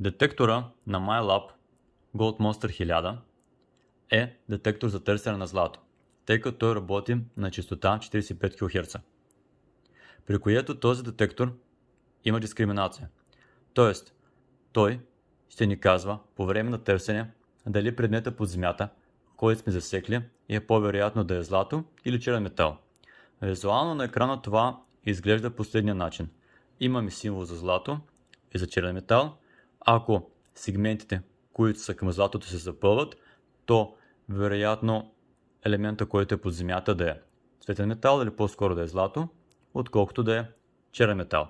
Детектора на MyLab Gold Monster 1000 е детектор за търсене на злато, тъй като той работи на частота 45 кГц, при което този детектор има дискриминация. Тоест, той ще ни казва по време на търсене дали предмета под земята, който сме засекли, е по-вероятно да е злато или черен метал. Визуално на екрана това изглежда последния начин. Имаме символ за злато и за черен метал ако сегментите, които са към златото се запълват, то вероятно елемента, който е под земята да е цветен метал или по-скоро да е злато, отколкото да е черен метал.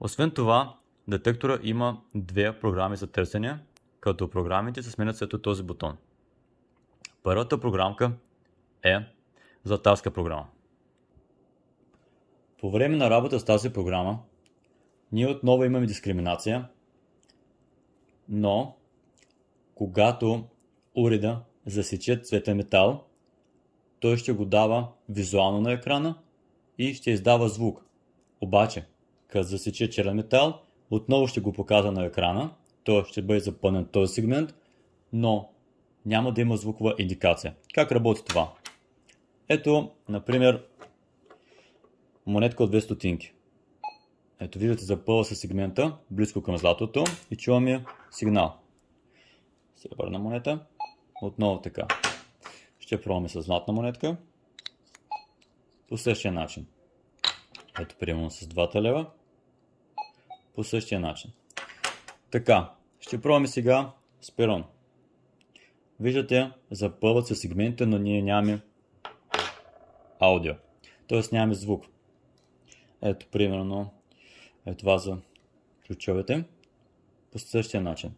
Освен това, детектора има две програми за търсене, като програмите се сменят след този бутон. Първата програмка е таска програма. По време на работа с тази програма, ние отново имаме дискриминация, но когато уреда засече цвета метал, той ще го дава визуално на екрана и ще издава звук. Обаче, като засече черен метал, отново ще го показва на екрана, той ще бъде запълнен този сегмент, но няма да има звукова индикация. Как работи това? Ето, например, монетка от 200 стотинки. Ето виждате запълва се сегмента близко към златото и чуваме сигнал. Сребърна монета. Отново така. Ще пробваме с златна монетка. По същия начин. Ето приемам с 2 лева. По същия начин. Така. Ще пробваме сега с перон. Виждате, запълват се сегментите, но ние нямаме аудио. Тоест нямаме звук. Ето примерно е това за ключовете. По същия начин.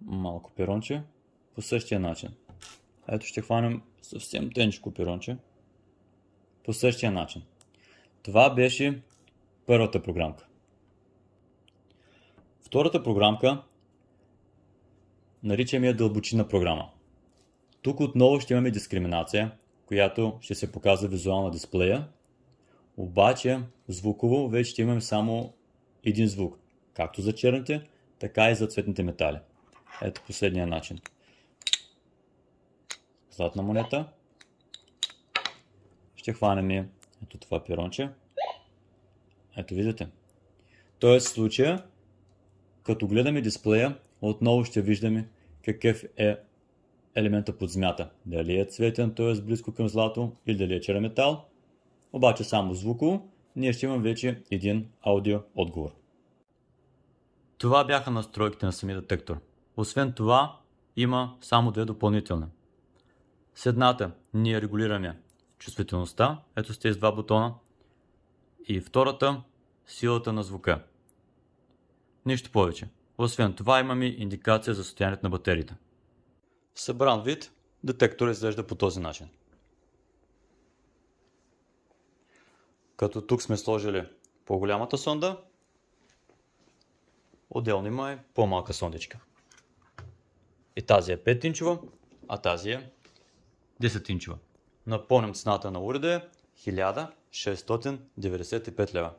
Малко перонче. По същия начин. Ето ще хванем съвсем тенчко перонче. По същия начин. Това беше първата програмка. Втората програмка наричаме я дълбочина програма. Тук отново ще имаме дискриминация, която ще се показва визуално на дисплея обаче звуково вече ще имаме само един звук, както за черните, така и за цветните метали. Ето последния начин. Златна монета. Ще хванем и ето това пиронче. Ето виждате. Тоест в случая, като гледаме дисплея, отново ще виждаме какъв е елемента под земята. Дали е цветен, т.е. близко към злато или дали е черен метал обаче само звуково, ние ще имаме вече един аудио отговор. Това бяха настройките на самия детектор. Освен това, има само две допълнителни. С едната ние регулираме чувствителността, ето с тези два бутона, и втората силата на звука. Нищо повече. Освен това имаме индикация за състоянието на батериите. събран вид детектор изглежда по този начин. Като тук сме сложили по-голямата сонда, отделно има и по-малка сондичка. И тази е 5 инчова, а тази е 10 инчова Напомням цената на уреда е 1695 лева.